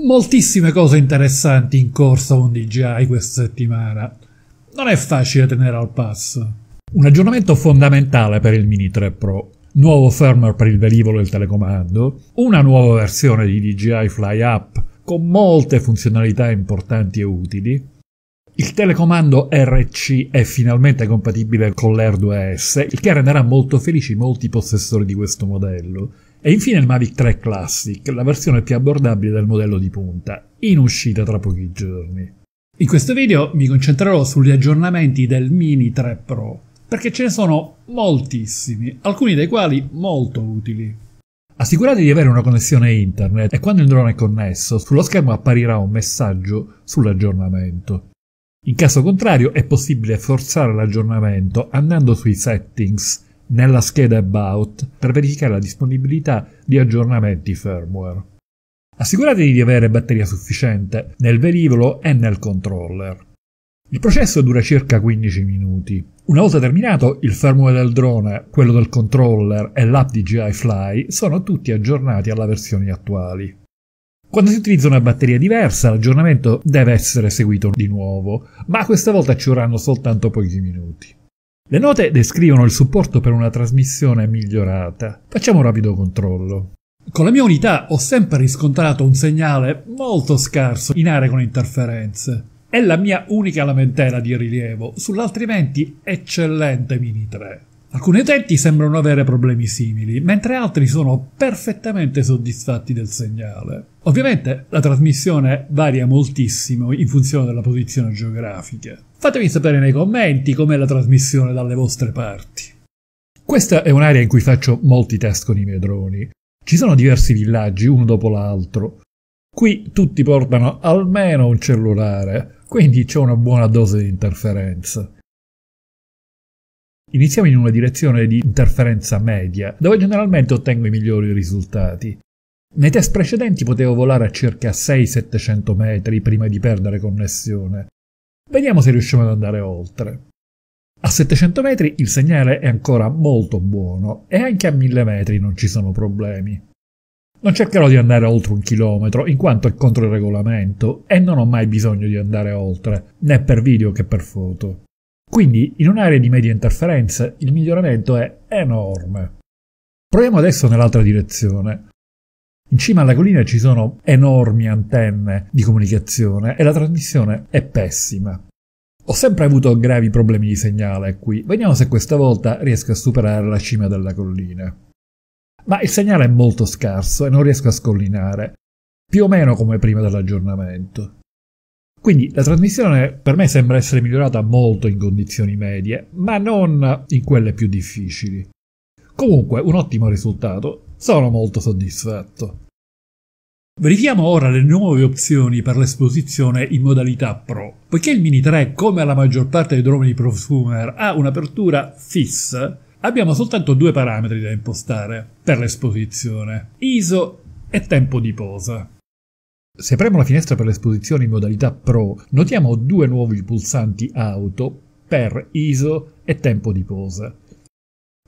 Moltissime cose interessanti in corso con DJI questa settimana. Non è facile tenere al passo. Un aggiornamento fondamentale per il Mini 3 Pro, nuovo firmware per il velivolo e il telecomando, una nuova versione di DJI Fly Up con molte funzionalità importanti e utili, il telecomando RC è finalmente compatibile con l'Air 2S, il che renderà molto felici molti possessori di questo modello, e infine il Mavic 3 Classic, la versione più abbordabile del modello di punta, in uscita tra pochi giorni. In questo video mi concentrerò sugli aggiornamenti del Mini 3 Pro, perché ce ne sono moltissimi, alcuni dei quali molto utili. Assicurati di avere una connessione internet e quando il drone è connesso, sullo schermo apparirà un messaggio sull'aggiornamento. In caso contrario è possibile forzare l'aggiornamento andando sui settings nella scheda About per verificare la disponibilità di aggiornamenti firmware. Assicuratevi di avere batteria sufficiente nel velivolo e nel controller. Il processo dura circa 15 minuti. Una volta terminato, il firmware del drone, quello del controller e l'app DJI Fly sono tutti aggiornati alla versione attuali. Quando si utilizza una batteria diversa, l'aggiornamento deve essere eseguito di nuovo, ma questa volta ci vorranno soltanto pochi minuti. Le note descrivono il supporto per una trasmissione migliorata. Facciamo un rapido controllo. Con la mia unità ho sempre riscontrato un segnale molto scarso in aree con interferenze. È la mia unica lamentela di rilievo, sull'altrimenti eccellente Mini 3. Alcuni utenti sembrano avere problemi simili, mentre altri sono perfettamente soddisfatti del segnale. Ovviamente la trasmissione varia moltissimo in funzione della posizione geografica. Fatemi sapere nei commenti com'è la trasmissione dalle vostre parti. Questa è un'area in cui faccio molti test con i miei droni. Ci sono diversi villaggi, uno dopo l'altro. Qui tutti portano almeno un cellulare, quindi c'è una buona dose di interferenza. Iniziamo in una direzione di interferenza media, dove generalmente ottengo i migliori risultati. Nei test precedenti potevo volare a circa 6-700 metri prima di perdere connessione. Vediamo se riusciamo ad andare oltre. A 700 metri il segnale è ancora molto buono e anche a 1000 metri non ci sono problemi. Non cercherò di andare oltre un chilometro in quanto è contro il regolamento e non ho mai bisogno di andare oltre, né per video che per foto. Quindi in un'area di medie interferenze il miglioramento è enorme. Proviamo adesso nell'altra direzione. In cima alla collina ci sono enormi antenne di comunicazione e la trasmissione è pessima. Ho sempre avuto gravi problemi di segnale qui, vediamo se questa volta riesco a superare la cima della collina. Ma il segnale è molto scarso e non riesco a scollinare, più o meno come prima dell'aggiornamento. Quindi la trasmissione per me sembra essere migliorata molto in condizioni medie, ma non in quelle più difficili. Comunque un ottimo risultato, sono molto soddisfatto. Verifichiamo ora le nuove opzioni per l'esposizione in modalità Pro. Poiché il Mini 3, come la maggior parte dei droni prosumer, ha un'apertura fissa, abbiamo soltanto due parametri da impostare per l'esposizione, ISO e tempo di posa. Se apriamo la finestra per l'esposizione in modalità Pro, notiamo due nuovi pulsanti auto per ISO e tempo di posa.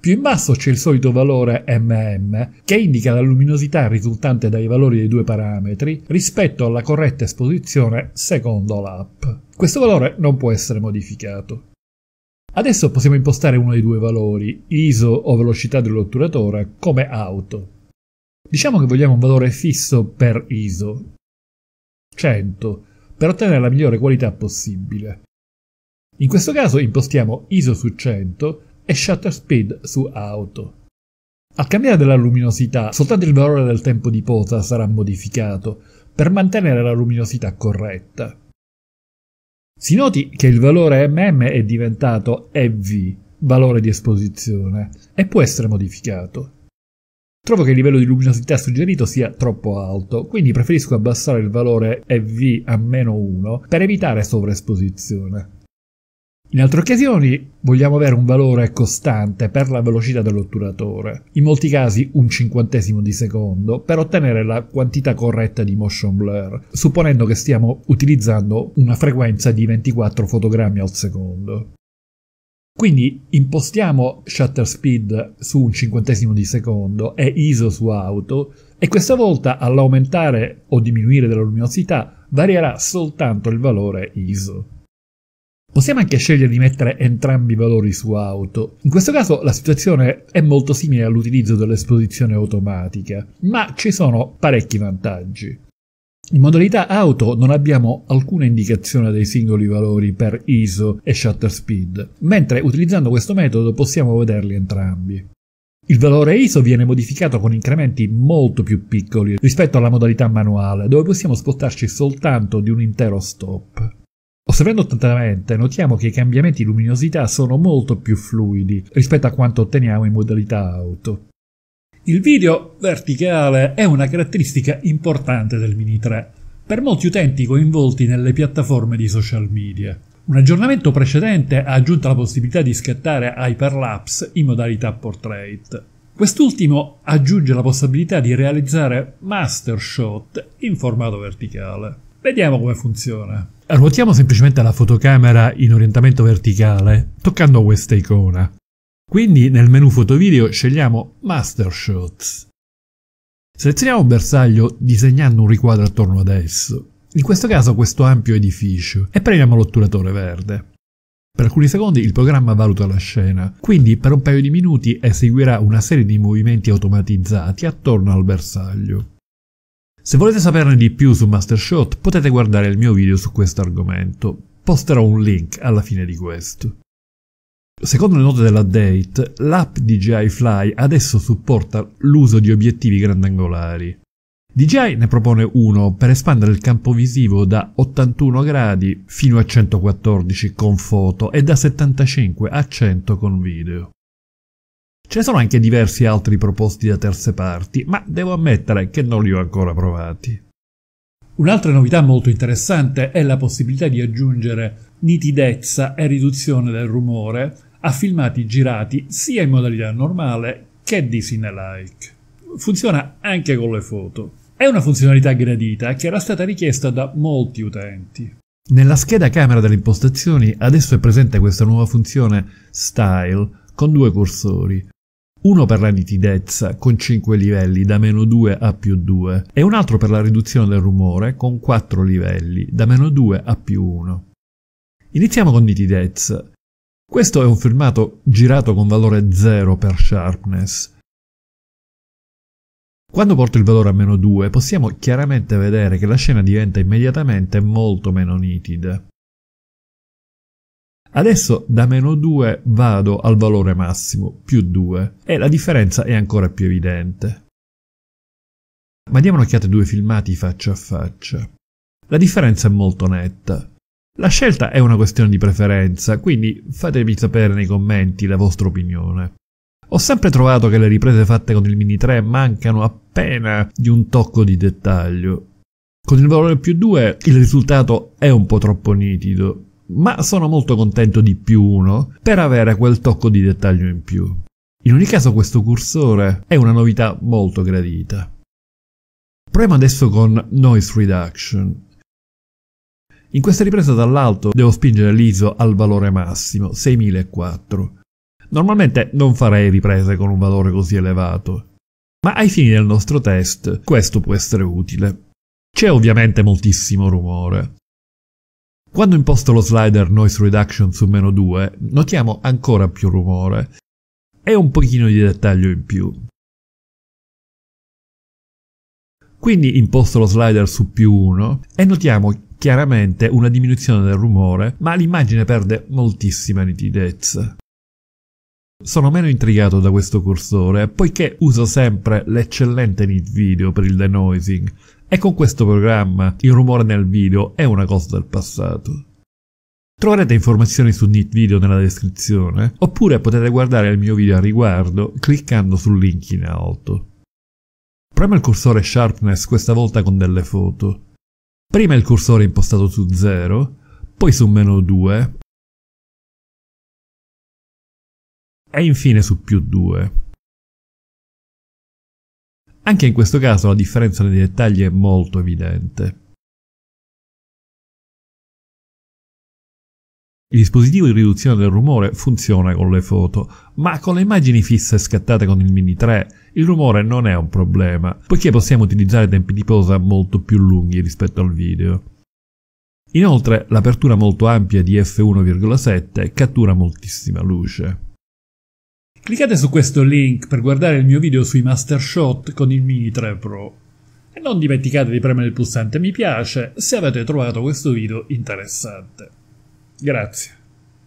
Più in basso c'è il solito valore MM, che indica la luminosità risultante dai valori dei due parametri rispetto alla corretta esposizione secondo l'app. Questo valore non può essere modificato. Adesso possiamo impostare uno dei due valori, ISO o velocità dell'otturatore, come auto. Diciamo che vogliamo un valore fisso per ISO. 100 per ottenere la migliore qualità possibile. In questo caso impostiamo ISO su 100 e shutter speed su auto. Al cambiare della luminosità, soltanto il valore del tempo di posa sarà modificato per mantenere la luminosità corretta. Si noti che il valore mm è diventato EV, valore di esposizione, e può essere modificato. Trovo che il livello di luminosità suggerito sia troppo alto, quindi preferisco abbassare il valore EV a meno 1 per evitare sovraesposizione. In altre occasioni vogliamo avere un valore costante per la velocità dell'otturatore, in molti casi un cinquantesimo di secondo, per ottenere la quantità corretta di motion blur, supponendo che stiamo utilizzando una frequenza di 24 fotogrammi al secondo. Quindi impostiamo shutter speed su un cinquantesimo di secondo e ISO su auto e questa volta all'aumentare o diminuire della luminosità varierà soltanto il valore ISO. Possiamo anche scegliere di mettere entrambi i valori su auto. In questo caso la situazione è molto simile all'utilizzo dell'esposizione automatica, ma ci sono parecchi vantaggi. In modalità auto non abbiamo alcuna indicazione dei singoli valori per ISO e shutter speed, mentre utilizzando questo metodo possiamo vederli entrambi. Il valore ISO viene modificato con incrementi molto più piccoli rispetto alla modalità manuale, dove possiamo spostarci soltanto di un intero stop. Osservando attentamente, notiamo che i cambiamenti di luminosità sono molto più fluidi rispetto a quanto otteniamo in modalità auto. Il video verticale è una caratteristica importante del Mini 3 per molti utenti coinvolti nelle piattaforme di social media. Un aggiornamento precedente ha aggiunto la possibilità di scattare hyperlapse in modalità portrait. Quest'ultimo aggiunge la possibilità di realizzare master shot in formato verticale. Vediamo come funziona. Ruotiamo semplicemente la fotocamera in orientamento verticale, toccando questa icona. Quindi nel menu fotovideo scegliamo Master Shots. Selezioniamo un bersaglio disegnando un riquadro attorno ad esso, in questo caso questo ampio edificio, e premiamo l'otturatore verde. Per alcuni secondi il programma valuta la scena, quindi per un paio di minuti eseguirà una serie di movimenti automatizzati attorno al bersaglio. Se volete saperne di più su Mastershot potete guardare il mio video su questo argomento, posterò un link alla fine di questo. Secondo le note dell'update, l'app DJI Fly adesso supporta l'uso di obiettivi grandangolari. DJI ne propone uno per espandere il campo visivo da 81 gradi fino a 114 con foto e da 75 a 100 con video. Ce ne sono anche diversi altri proposti da terze parti, ma devo ammettere che non li ho ancora provati. Un'altra novità molto interessante è la possibilità di aggiungere nitidezza e riduzione del rumore a filmati girati sia in modalità normale che di Cinelike. Funziona anche con le foto. È una funzionalità gradita che era stata richiesta da molti utenti. Nella scheda camera delle impostazioni adesso è presente questa nuova funzione Style con due cursori, uno per la nitidezza con 5 livelli da meno 2 a più 2 e un altro per la riduzione del rumore con 4 livelli da meno 2 a più 1. Iniziamo con nitidezza. Questo è un filmato girato con valore 0 per sharpness. Quando porto il valore a meno 2 possiamo chiaramente vedere che la scena diventa immediatamente molto meno nitida. Adesso da meno 2 vado al valore massimo, più 2, e la differenza è ancora più evidente. Ma diamo un'occhiata ai due filmati faccia a faccia. La differenza è molto netta. La scelta è una questione di preferenza, quindi fatemi sapere nei commenti la vostra opinione. Ho sempre trovato che le riprese fatte con il Mini 3 mancano appena di un tocco di dettaglio. Con il valore più 2 il risultato è un po' troppo nitido, ma sono molto contento di più 1 per avere quel tocco di dettaglio in più. In ogni caso questo cursore è una novità molto gradita. Proviamo adesso con Noise Reduction. In questa ripresa dall'alto devo spingere l'ISO al valore massimo, 6004. Normalmente non farei riprese con un valore così elevato, ma ai fini del nostro test questo può essere utile. C'è ovviamente moltissimo rumore. Quando imposto lo slider Noise Reduction su meno 2, notiamo ancora più rumore e un pochino di dettaglio in più. Quindi imposto lo slider su più 1 e notiamo chiaramente una diminuzione del rumore, ma l'immagine perde moltissima nitidezza. Sono meno intrigato da questo cursore, poiché uso sempre l'eccellente Neat Video per il denoising, e con questo programma il rumore nel video è una cosa del passato. Troverete informazioni su Neat Video nella descrizione, oppure potete guardare il mio video a riguardo cliccando sul link in alto. Premo il cursore Sharpness questa volta con delle foto. Prima il cursore impostato su 0, poi su meno 2 e infine su più 2. Anche in questo caso la differenza nei dettagli è molto evidente. Il dispositivo di riduzione del rumore funziona con le foto, ma con le immagini fisse scattate con il Mini 3 il rumore non è un problema, poiché possiamo utilizzare tempi di posa molto più lunghi rispetto al video. Inoltre, l'apertura molto ampia di f1,7 cattura moltissima luce. Cliccate su questo link per guardare il mio video sui Master Shot con il Mini 3 Pro. E non dimenticate di premere il pulsante mi piace se avete trovato questo video interessante. Grazie.